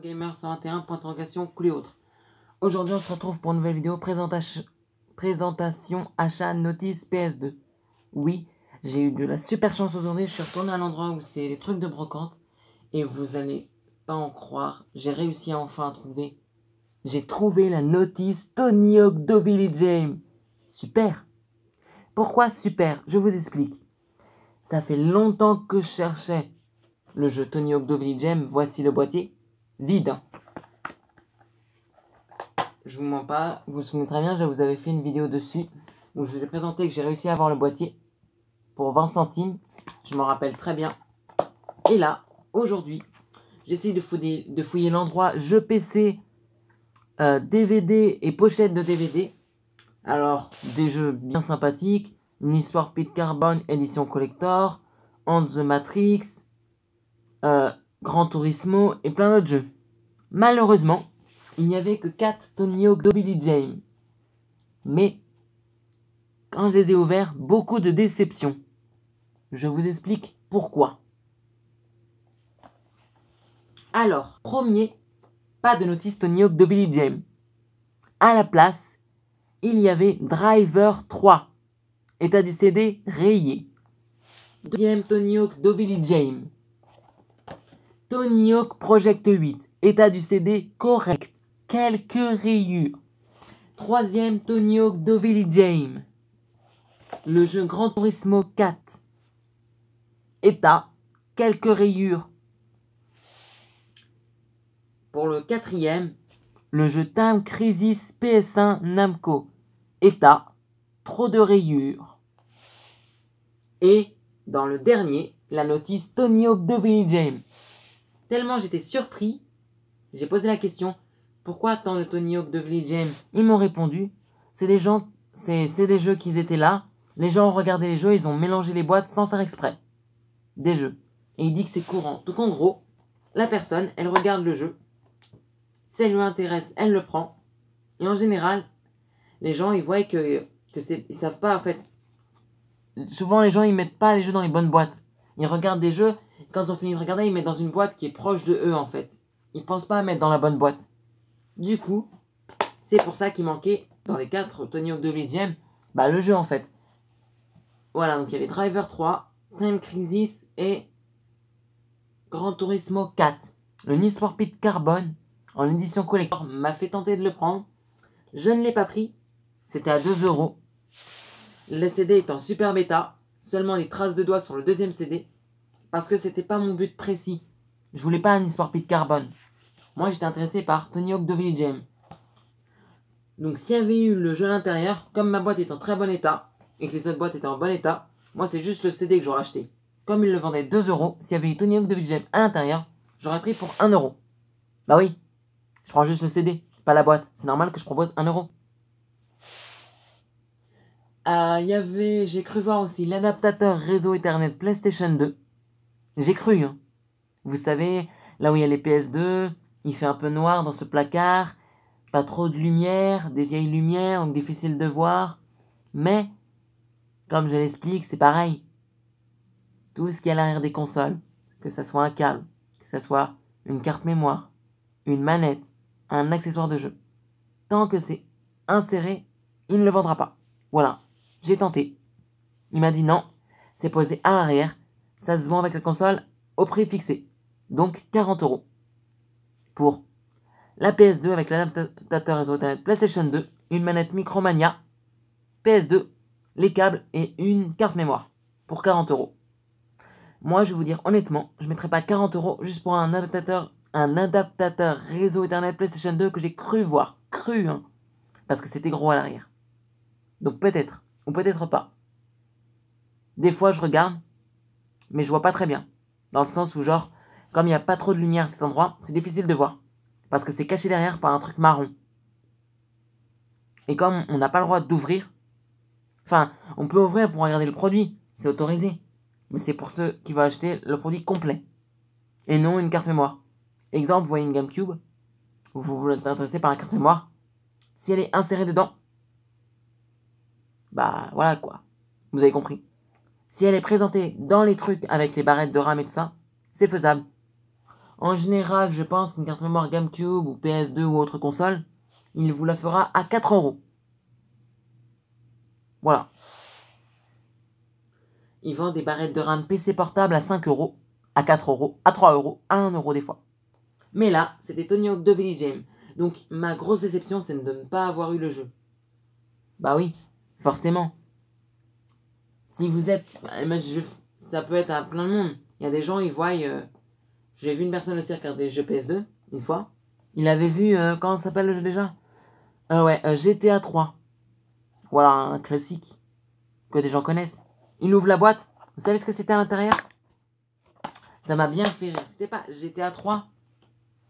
Gamer 121, point d'interrogation, autres. Aujourd'hui, on se retrouve pour une nouvelle vidéo présentation achat notice PS2. Oui, j'ai eu de la super chance aujourd'hui. Je suis retourné à l'endroit où c'est les trucs de brocante et vous allez pas en croire. J'ai réussi à enfin à trouver. J'ai trouvé la notice Tony Hawk Dovilly James. Super. Pourquoi super Je vous explique. Ça fait longtemps que je cherchais le jeu Tony Hawk Dovilly James. Voici le boîtier vide. Je vous mens pas, vous vous souvenez très bien, je vous avais fait une vidéo dessus où je vous ai présenté que j'ai réussi à avoir le boîtier pour 20 centimes. Je m'en rappelle très bien. Et là, aujourd'hui, j'essaye de fouiller, l'endroit jeux PC, DVD euh, et pochette de DVD. Alors, des jeux bien sympathiques, une histoire Pete Carbone, édition collector, On the Matrix, euh, Grand Turismo et plein d'autres jeux. Malheureusement, il n'y avait que 4 Tony Hawk de James. Mais, quand je les ai ouverts, beaucoup de déceptions. Je vous explique pourquoi. Alors, premier, pas de notice Tony Hawk de James. À la place, il y avait Driver 3, état du CD rayé. Deuxième Tony Hawk Do James. Tony Hawk Project 8, état du CD correct. Quelques rayures. Troisième, Tony Hawk Devilly James. Le jeu Grand Turismo 4. État, quelques rayures. Pour le quatrième, le jeu Time Crisis PS1 Namco. État, trop de rayures. Et, dans le dernier, la notice Tony Hawk Devilly James. Tellement j'étais surpris, j'ai posé la question pourquoi tant de Tony Hawk, de Vliet James Ils m'ont répondu c'est des gens, c'est, des jeux qu'ils étaient là. Les gens ont regardé les jeux, ils ont mélangé les boîtes sans faire exprès. Des jeux. Et il dit que c'est courant. Donc en gros, la personne, elle regarde le jeu. Si elle lui intéresse, elle le prend. Et en général, les gens, ils voient que, que c'est, ils savent pas en fait. Souvent, les gens, ils mettent pas les jeux dans les bonnes boîtes. Ils regardent des jeux quand ils ont fini de regarder, ils mettent dans une boîte qui est proche de eux en fait. Ils pensent pas à mettre dans la bonne boîte. Du coup, c'est pour ça qu'il manquait dans les 4 Tony Hawk 2 VGM, bah, le jeu en fait. Voilà, donc il y avait Driver 3, Time Crisis et Gran Turismo 4. Le nice for Carbone en édition collector m'a fait tenter de le prendre. Je ne l'ai pas pris, c'était à 2 euros. Le CD est en super bêta, seulement des traces de doigts sur le deuxième CD parce que c'était pas mon but précis. Je voulais pas un histoire carbone. Moi, j'étais intéressé par Tony Hawk de Jam. Donc, s'il y avait eu le jeu à l'intérieur, comme ma boîte est en très bon état et que les autres boîtes étaient en bon état, moi, c'est juste le CD que j'aurais acheté. Comme il le vendait 2 euros, s'il y avait eu Tony Hawk Devil Jam à l'intérieur, j'aurais pris pour 1 euro. Bah oui, je prends juste le CD, pas la boîte. C'est normal que je propose 1 euro. Il euh, y avait, j'ai cru voir aussi l'adaptateur réseau Ethernet PlayStation 2. J'ai cru, hein. Vous savez, là où il y a les PS2, il fait un peu noir dans ce placard, pas trop de lumière, des vieilles lumières, donc difficile de voir. Mais, comme je l'explique, c'est pareil. Tout ce qui est à l'arrière des consoles, que ça soit un câble, que ça soit une carte mémoire, une manette, un accessoire de jeu. Tant que c'est inséré, il ne le vendra pas. Voilà, j'ai tenté. Il m'a dit non, c'est posé à l'arrière, ça se vend avec la console au prix fixé. Donc 40 euros. Pour la PS2 avec l'adaptateur réseau Internet PlayStation 2, une manette Micromania, PS2, les câbles et une carte mémoire. Pour 40 euros. Moi, je vais vous dire honnêtement, je ne mettrai pas 40 euros juste pour un adaptateur, un adaptateur réseau Ethernet PlayStation 2 que j'ai cru voir. Cru, hein. Parce que c'était gros à l'arrière. Donc peut-être, ou peut-être pas. Des fois, je regarde, mais je vois pas très bien. Dans le sens où, genre, comme il n'y a pas trop de lumière à cet endroit, c'est difficile de voir. Parce que c'est caché derrière par un truc marron. Et comme on n'a pas le droit d'ouvrir, enfin, on peut ouvrir pour regarder le produit, c'est autorisé. Mais c'est pour ceux qui vont acheter le produit complet. Et non une carte mémoire. Exemple, vous voyez une GameCube, vous vous intéressé par la carte mémoire. Si elle est insérée dedans, bah voilà quoi. Vous avez compris. Si elle est présentée dans les trucs avec les barrettes de RAM et tout ça, c'est faisable. En général, je pense qu'une carte mémoire GameCube ou PS2 ou autre console, il vous la fera à 4 euros. Voilà. Il vend des barrettes de RAM PC portable à 5 euros, à 4 euros, à 3 euros, à 1 euro des fois. Mais là, c'était Tony Hawk de Village Game. Donc ma grosse déception, c'est de ne pas avoir eu le jeu. Bah oui, forcément. Si vous êtes ah, ça peut être à plein de monde. Il y a des gens, ils voient. Euh, j'ai vu une personne aussi regarder jeux PS2, une fois. Il avait vu. Euh, comment s'appelle le jeu déjà euh, Ouais, GTA 3. Voilà, un classique que des gens connaissent. Il ouvre la boîte. Vous savez ce que c'était à l'intérieur Ça m'a bien fait rire. C'était pas GTA 3,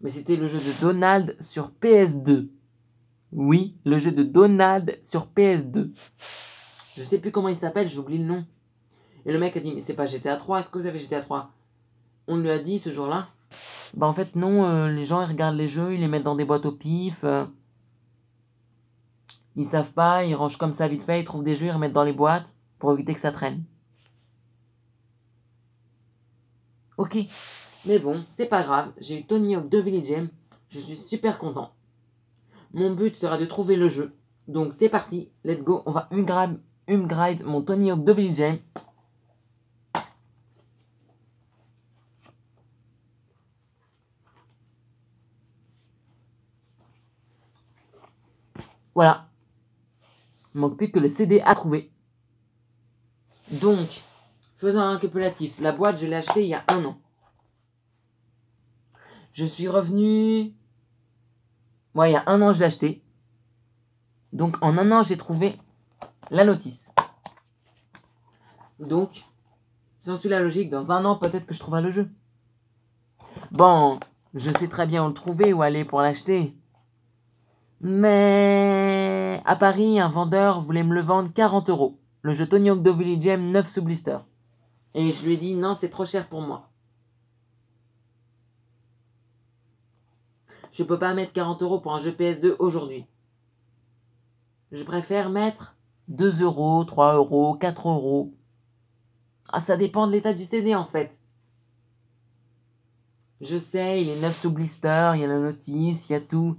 mais c'était le jeu de Donald sur PS2. Oui, le jeu de Donald sur PS2. Je sais plus comment il s'appelle, j'oublie le nom. Et le mec a dit, mais c'est pas GTA 3, est-ce que vous avez GTA 3 On lui a dit ce jour-là, bah en fait non, euh, les gens ils regardent les jeux, ils les mettent dans des boîtes au pif. Euh. ils savent pas, ils rangent comme ça vite fait, ils trouvent des jeux, ils remettent dans les boîtes pour éviter que ça traîne. Ok, mais bon, c'est pas grave, j'ai eu Tony Hawk 2 Village M. je suis super content. Mon but sera de trouver le jeu, donc c'est parti, let's go, on va une gramme Upgrade mon Tony Hawk Voilà. Il manque plus que le CD à trouver. Donc, faisons un récapitulatif. La boîte, je l'ai achetée il y a un an. Je suis revenu... Moi, il y a un an, je l'ai achetée. Donc, en un an, j'ai trouvé la notice. Donc, si on suit la logique, dans un an, peut-être que je trouverai le jeu. Bon, je sais très bien où le trouver, où aller pour l'acheter. Mais... À Paris, un vendeur voulait me le vendre 40 euros. Le jeu Tony Hawk Jam 9 sous blister. Et je lui ai dit non, c'est trop cher pour moi. Je peux pas mettre 40 euros pour un jeu PS2 aujourd'hui. Je préfère mettre 2 euros, 3 euros, 4 euros. Ah, ça dépend de l'état du CD en fait. Je sais, il est neuf sous blister, il y a la notice, il y a tout.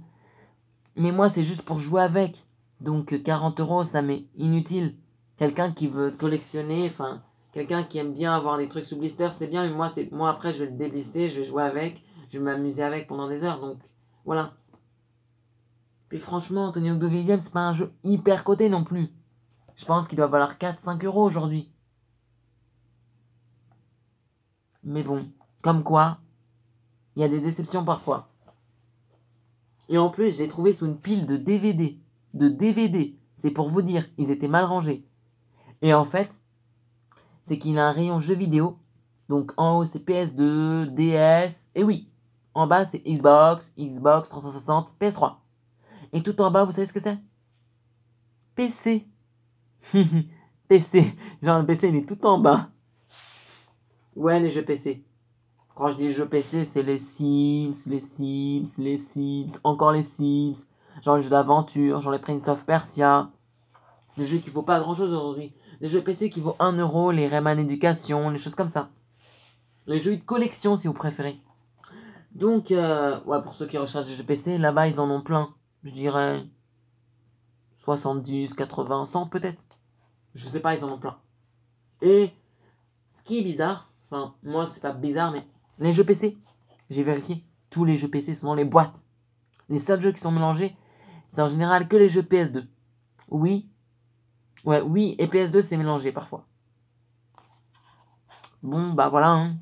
Mais moi, c'est juste pour jouer avec. Donc 40 euros, ça m'est inutile. Quelqu'un qui veut collectionner, enfin, quelqu'un qui aime bien avoir des trucs sous blister, c'est bien. Mais moi, moi après, je vais le déblister, je vais jouer avec, je vais m'amuser avec pendant des heures. Donc voilà. Puis franchement, Antonio Govilliam, c'est pas un jeu hyper coté non plus. Je pense qu'il doit valoir 4-5 euros aujourd'hui. Mais bon, comme quoi, il y a des déceptions parfois. Et en plus, je l'ai trouvé sous une pile de DVD. De DVD, c'est pour vous dire, ils étaient mal rangés. Et en fait, c'est qu'il a un rayon jeux vidéo. Donc en haut, c'est PS2, DS, et oui, en bas, c'est Xbox, Xbox 360, PS3. Et tout en bas, vous savez ce que c'est PC. PC. Genre, le PC, il est tout en bas. Ouais, les jeux PC. Quand je dis jeux PC, c'est les Sims, les Sims, les Sims, encore les Sims. Genre les jeux d'aventure, genre les Prince of Persia. Des jeux qui font pas grand chose aujourd'hui. Des jeux PC qui vaut 1 euro, les Rayman Education, les choses comme ça. Les jeux de collection, si vous préférez. Donc, euh, ouais, pour ceux qui recherchent des jeux PC, là-bas, ils en ont plein. Je dirais 70, 80, 100 peut-être. Je sais pas, ils en ont plein. Et ce qui est bizarre, enfin moi c'est pas bizarre, mais les jeux PC, j'ai vérifié, tous les jeux PC sont dans les boîtes. Les seuls jeux qui sont mélangés, c'est en général que les jeux PS2. Oui, ouais, oui, et PS2 c'est mélangé parfois. Bon, bah voilà, hein.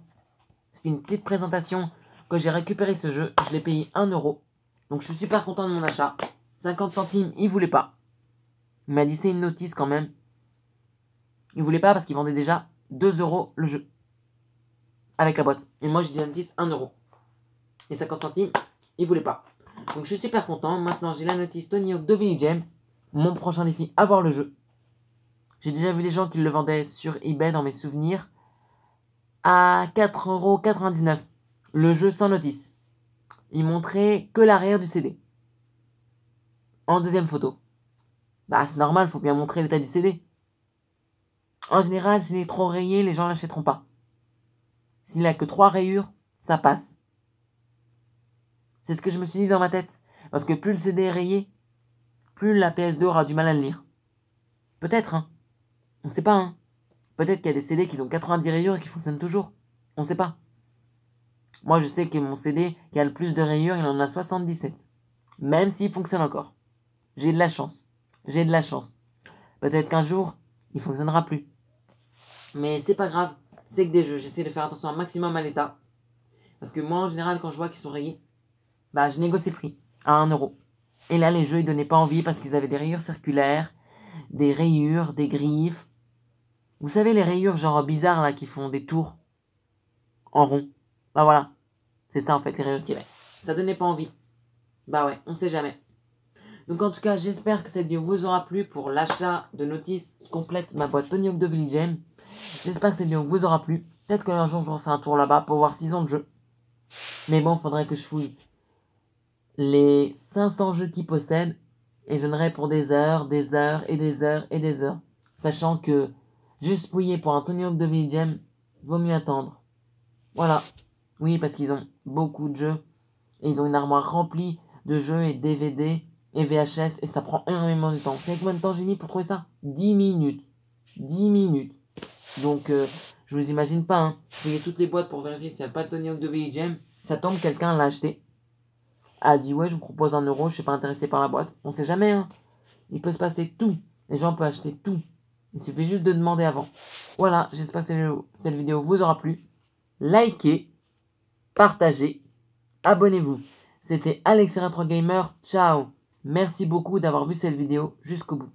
c'est une petite présentation que j'ai récupéré ce jeu, je l'ai payé 1€, donc je suis super content de mon achat. 50 centimes, il voulait pas. Il m'a c'est une notice quand même. Il voulait pas parce qu'il vendait déjà 2 euros le jeu. Avec la boîte. Et moi, j'ai dit la notice 1 euro. Et 50 centimes, il voulait pas. Donc, je suis super content. Maintenant, j'ai la notice Tony Hawk Vinny Jam. Mon prochain défi, avoir le jeu. J'ai déjà vu des gens qui le vendaient sur eBay dans mes souvenirs à 4,99€. Le jeu sans notice. Il montrait que l'arrière du CD. En deuxième photo. Bah, c'est normal, faut bien montrer l'état du CD. En général, s'il est trop rayé, les gens l'achèteront pas. S'il n'a que trois rayures, ça passe. C'est ce que je me suis dit dans ma tête. Parce que plus le CD est rayé, plus la PS2 aura du mal à le lire. Peut-être, hein. On sait pas, hein. Peut-être qu'il y a des CD qui ont 90 rayures et qui fonctionnent toujours. On sait pas. Moi, je sais que mon CD qui a le plus de rayures, il en a 77. Même s'il fonctionne encore. J'ai de la chance. J'ai de la chance. Peut-être qu'un jour, il fonctionnera plus. Mais c'est pas grave, c'est que des jeux. J'essaie de faire attention un maximum à l'état. Parce que moi, en général, quand je vois qu'ils sont rayés, bah, je négocie le prix à 1 euro. Et là, les jeux, ils donnaient pas envie parce qu'ils avaient des rayures circulaires, des rayures, des griffes. Vous savez, les rayures genre bizarres là qui font des tours en rond. Bah voilà. C'est ça en fait, les rayures qu'il avait. Ça donnait pas envie. Bah ouais, on sait jamais. Donc en tout cas, j'espère que cette vidéo vous aura plu pour l'achat de notices qui complètent ma boîte Tony Hawk de Villigem. J'espère que cette vidéo vous aura plu. Peut-être que l'un jour je refais un tour là-bas pour voir s'ils ont de jeux. Mais bon, faudrait que je fouille les 500 jeux qu'ils possèdent et j'aimerais pour des heures, des heures et des heures et des heures. Sachant que juste pouiller pour un Tony Hawk de vaut mieux attendre. Voilà. Oui, parce qu'ils ont beaucoup de jeux. Et ils ont une armoire remplie de jeux et DVD et VHS et ça prend énormément de temps. Vous savez combien de temps j'ai mis pour trouver ça 10 minutes. 10 minutes. Donc euh, je vous imagine pas, hein. Fouiller toutes les boîtes pour vérifier s'il n'y a pas de Tony Hawk de VHM. Ça tombe, quelqu'un l'a acheté. A dit ouais, je vous propose un euro, je suis pas intéressé par la boîte. On ne sait jamais, hein. Il peut se passer tout. Les gens peuvent acheter tout. Il suffit juste de demander avant. Voilà, j'espère que cette vidéo vous aura plu. Likez, partagez, abonnez-vous. C'était intro Gamer. Ciao Merci beaucoup d'avoir vu cette vidéo jusqu'au bout.